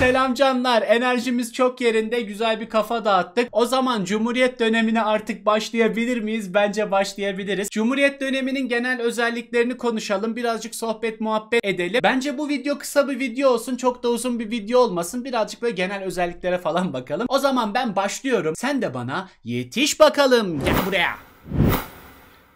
Selam canlar. Enerjimiz çok yerinde. Güzel bir kafa dağıttık. O zaman Cumhuriyet dönemine artık başlayabilir miyiz? Bence başlayabiliriz. Cumhuriyet döneminin genel özelliklerini konuşalım. Birazcık sohbet muhabbet edelim. Bence bu video kısa bir video olsun. Çok da uzun bir video olmasın. Birazcık böyle genel özelliklere falan bakalım. O zaman ben başlıyorum. Sen de bana yetiş bakalım. Gel buraya.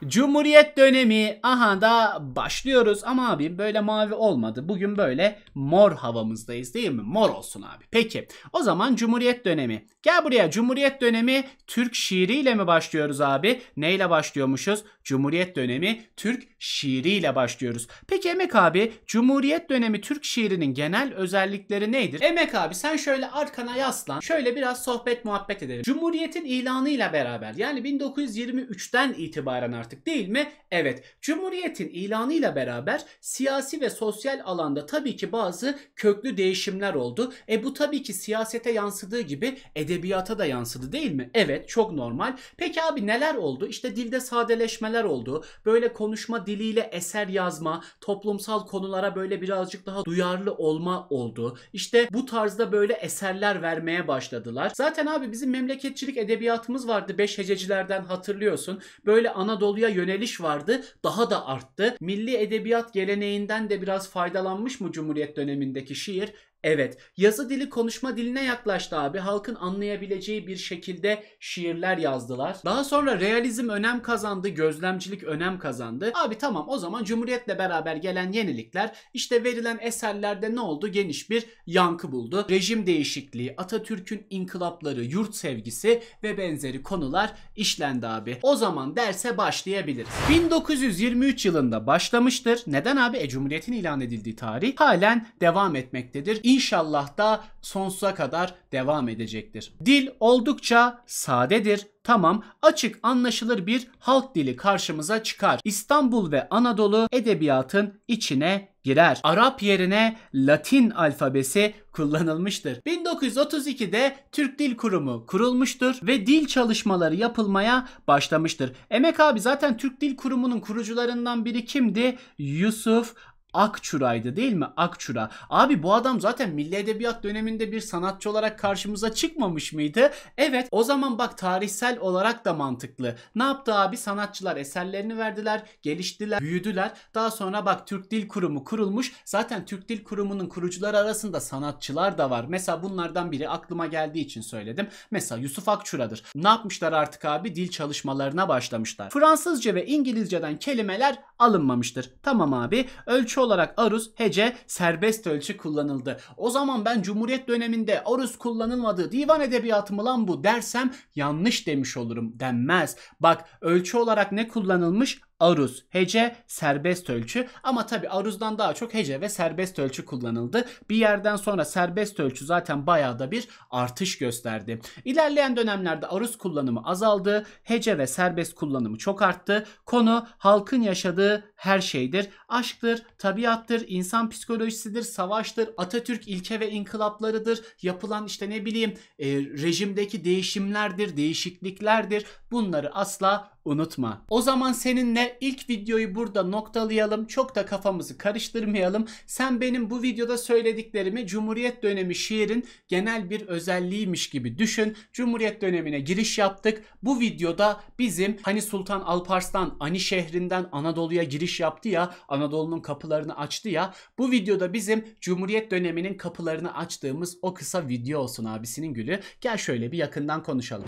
Cumhuriyet dönemi aha da başlıyoruz ama abi böyle mavi olmadı. Bugün böyle mor havamızdayız değil mi? Mor olsun abi. Peki o zaman Cumhuriyet dönemi. Gel buraya Cumhuriyet dönemi Türk şiiriyle mi başlıyoruz abi? Neyle başlıyormuşuz? Cumhuriyet dönemi Türk şiiriyle başlıyoruz. Peki Emek abi Cumhuriyet dönemi Türk şiirinin genel özellikleri nedir? Emek abi sen şöyle arkana yaslan. Şöyle biraz sohbet muhabbet edelim. Cumhuriyetin ilanıyla beraber yani 1923'ten itibaren artık artık değil mi? Evet. Cumhuriyetin ilanıyla beraber siyasi ve sosyal alanda tabii ki bazı köklü değişimler oldu. E bu tabii ki siyasete yansıdığı gibi edebiyata da yansıdı değil mi? Evet çok normal. Peki abi neler oldu? İşte dilde sadeleşmeler oldu. Böyle konuşma diliyle eser yazma, toplumsal konulara böyle birazcık daha duyarlı olma oldu. İşte bu tarzda böyle eserler vermeye başladılar. Zaten abi bizim memleketçilik edebiyatımız vardı. Beş hececilerden hatırlıyorsun. Böyle Anadolu'ya dışarıya yöneliş vardı daha da arttı. Milli edebiyat geleneğinden de biraz faydalanmış mı Cumhuriyet dönemindeki şiir? Evet, yazı dili konuşma diline yaklaştı abi. Halkın anlayabileceği bir şekilde şiirler yazdılar. Daha sonra realizm önem kazandı, gözlemcilik önem kazandı. Abi tamam o zaman Cumhuriyet'le beraber gelen yenilikler işte verilen eserlerde ne oldu? Geniş bir yankı buldu. Rejim değişikliği, Atatürk'ün inkılapları, yurt sevgisi ve benzeri konular işlendi abi. O zaman derse başlayabiliriz. 1923 yılında başlamıştır. Neden abi? E Cumhuriyet'in ilan edildiği tarih halen devam etmektedir inşallah da sonsuza kadar devam edecektir. Dil oldukça sadedir. Tamam, açık anlaşılır bir halk dili karşımıza çıkar. İstanbul ve Anadolu edebiyatın içine girer. Arap yerine Latin alfabesi kullanılmıştır. 1932'de Türk Dil Kurumu kurulmuştur ve dil çalışmaları yapılmaya başlamıştır. Emek abi zaten Türk Dil Kurumu'nun kurucularından biri kimdi? Yusuf Akçura'ydı değil mi? Akçura. Abi bu adam zaten milli edebiyat döneminde bir sanatçı olarak karşımıza çıkmamış mıydı? Evet o zaman bak tarihsel olarak da mantıklı. Ne yaptı abi? Sanatçılar eserlerini verdiler, geliştiler, büyüdüler. Daha sonra bak Türk Dil Kurumu kurulmuş. Zaten Türk Dil Kurumu'nun kurucuları arasında sanatçılar da var. Mesela bunlardan biri aklıma geldiği için söyledim. Mesela Yusuf Akçura'dır. Ne yapmışlar artık abi? Dil çalışmalarına başlamışlar. Fransızca ve İngilizceden kelimeler alınmamıştır. Tamam abi. Ölçü olarak aruz, hece, serbest ölçü kullanıldı. O zaman ben Cumhuriyet döneminde aruz kullanılmadı. Divan edebiyatı mı lan bu dersem yanlış demiş olurum denmez. Bak ölçü olarak ne kullanılmış? aruz, hece, serbest ölçü ama tabi aruzdan daha çok hece ve serbest ölçü kullanıldı. Bir yerden sonra serbest ölçü zaten bayağı da bir artış gösterdi. İlerleyen dönemlerde aruz kullanımı azaldı, hece ve serbest kullanımı çok arttı. Konu halkın yaşadığı her şeydir. Aşktır, tabiattır, insan psikolojisidir, savaştır, Atatürk ilke ve inkılaplarıdır, yapılan işte ne bileyim e, rejimdeki değişimlerdir, değişikliklerdir. Bunları asla unutma. O zaman seninle ilk videoyu burada noktalayalım. Çok da kafamızı karıştırmayalım. Sen benim bu videoda söylediklerimi Cumhuriyet dönemi şiirin genel bir özelliğiymiş gibi düşün. Cumhuriyet dönemine giriş yaptık. Bu videoda bizim hani Sultan Alparslan, Ani şehrinden Anadolu'ya giriş giriş yaptı ya, Anadolu'nun kapılarını açtı ya. Bu videoda bizim Cumhuriyet döneminin kapılarını açtığımız o kısa video olsun abisinin gülü. Gel şöyle bir yakından konuşalım.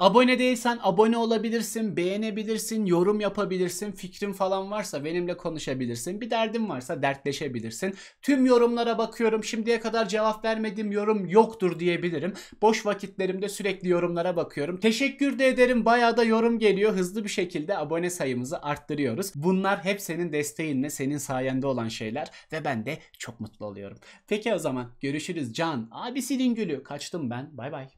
Abone değilsen abone olabilirsin, beğenebilirsin, yorum yapabilirsin, fikrim falan varsa benimle konuşabilirsin, bir derdin varsa dertleşebilirsin. Tüm yorumlara bakıyorum, şimdiye kadar cevap vermediğim yorum yoktur diyebilirim. Boş vakitlerimde sürekli yorumlara bakıyorum. Teşekkür de ederim, bayağı da yorum geliyor. Hızlı bir şekilde abone sayımızı arttırıyoruz. Bunlar hep senin desteğinle, senin sayende olan şeyler ve ben de çok mutlu oluyorum. Peki o zaman görüşürüz Can. Abisinin gülü. Kaçtım ben. Bay bay.